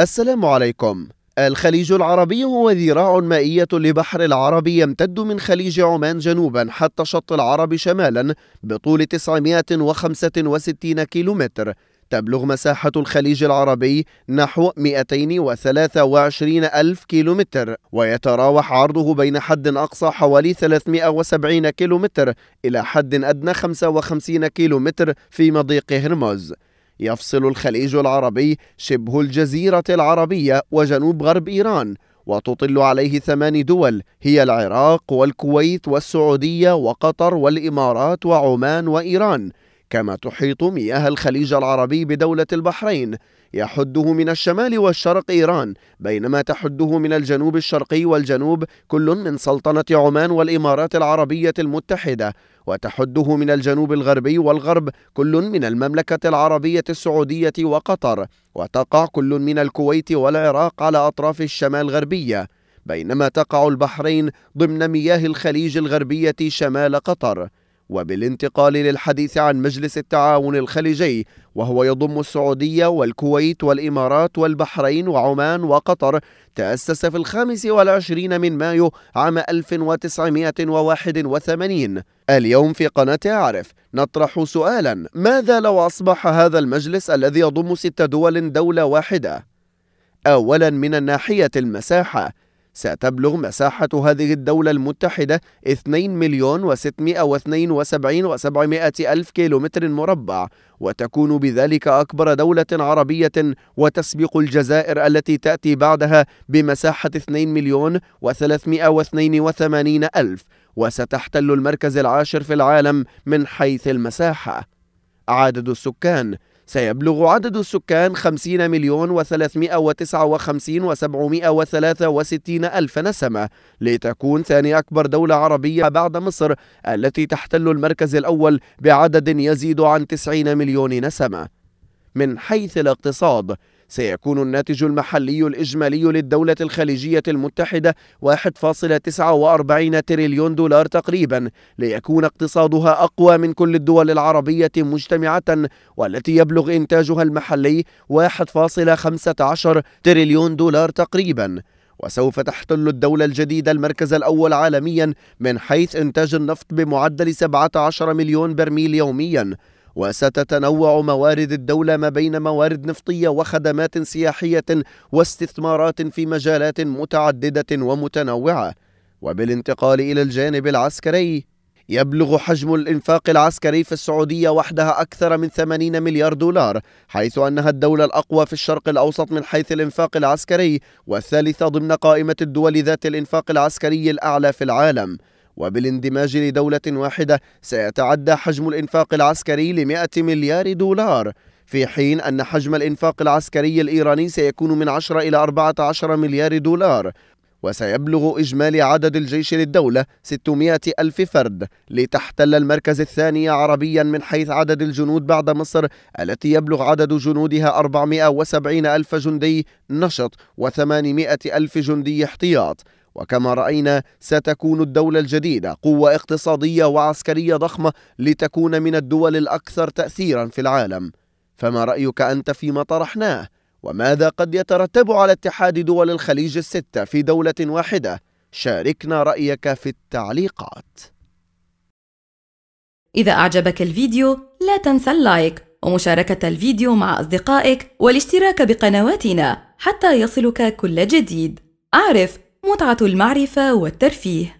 السلام عليكم الخليج العربي هو ذراع مائية لبحر العرب يمتد من خليج عمان جنوبا حتى شط العرب شمالا بطول 965 كيلومتر تبلغ مساحة الخليج العربي نحو 223 ألف كيلومتر ويتراوح عرضه بين حد أقصى حوالي 370 كيلومتر إلى حد أدنى 55 كيلومتر في مضيق هرمز يفصل الخليج العربي شبه الجزيرة العربية وجنوب غرب إيران وتطل عليه ثمان دول هي العراق والكويت والسعودية وقطر والإمارات وعمان وإيران كما تحيط مياه الخليج العربي بدولة البحرين يحده من الشمال والشرق إيران بينما تحده من الجنوب الشرقي والجنوب كل من سلطنة عمان والإمارات العربية المتحدة وتحده من الجنوب الغربي والغرب كل من المملكة العربية السعودية وقطر وتقع كل من الكويت والعراق على أطراف الشمال غربية بينما تقع البحرين ضمن مياه الخليج الغربية شمال قطر وبالانتقال للحديث عن مجلس التعاون الخليجي وهو يضم السعودية والكويت والإمارات والبحرين وعمان وقطر تأسس في الخامس والعشرين من مايو عام 1981 اليوم في قناة عارف نطرح سؤالا ماذا لو أصبح هذا المجلس الذي يضم ست دول دولة واحدة؟ أولا من الناحية المساحة ستبلغ مساحة هذه الدولة المتحدة 2 مليون و672 و700 ألف كيلومتر مربع وتكون بذلك أكبر دولة عربية وتسبق الجزائر التي تأتي بعدها بمساحة 2 مليون و382 ألف وستحتل المركز العاشر في العالم من حيث المساحة عدد السكان سيبلغ عدد السكان 50 مليون و359 و763 ألف نسمة لتكون ثاني أكبر دولة عربية بعد مصر التي تحتل المركز الأول بعدد يزيد عن 90 مليون نسمة من حيث الاقتصاد سيكون الناتج المحلي الإجمالي للدولة الخليجية المتحدة 1.49 تريليون دولار تقريبا ليكون اقتصادها أقوى من كل الدول العربية مجتمعة والتي يبلغ إنتاجها المحلي 1.15 تريليون دولار تقريبا وسوف تحتل الدولة الجديدة المركز الأول عالميا من حيث إنتاج النفط بمعدل 17 مليون برميل يوميا وستتنوع موارد الدولة ما بين موارد نفطية وخدمات سياحية واستثمارات في مجالات متعددة ومتنوعة وبالانتقال إلى الجانب العسكري يبلغ حجم الإنفاق العسكري في السعودية وحدها أكثر من 80 مليار دولار حيث أنها الدولة الأقوى في الشرق الأوسط من حيث الإنفاق العسكري والثالثة ضمن قائمة الدول ذات الإنفاق العسكري الأعلى في العالم وبالاندماج لدولة واحدة سيتعدى حجم الإنفاق العسكري ل 100 مليار دولار في حين أن حجم الإنفاق العسكري الإيراني سيكون من 10 إلى 14 مليار دولار وسيبلغ إجمالي عدد الجيش للدولة 600 ألف فرد لتحتل المركز الثاني عربيا من حيث عدد الجنود بعد مصر التي يبلغ عدد جنودها 470 ألف جندي نشط و800 ألف جندي احتياط وكما راينا ستكون الدوله الجديده قوه اقتصاديه وعسكريه ضخمه لتكون من الدول الاكثر تاثيرا في العالم فما رايك انت فيما طرحناه وماذا قد يترتب على اتحاد دول الخليج السته في دوله واحده شاركنا رايك في التعليقات اذا اعجبك الفيديو لا تنسى اللايك ومشاركه الفيديو مع اصدقائك والاشتراك بقنواتنا حتى يصلك كل جديد اعرف متعة المعرفة والترفيه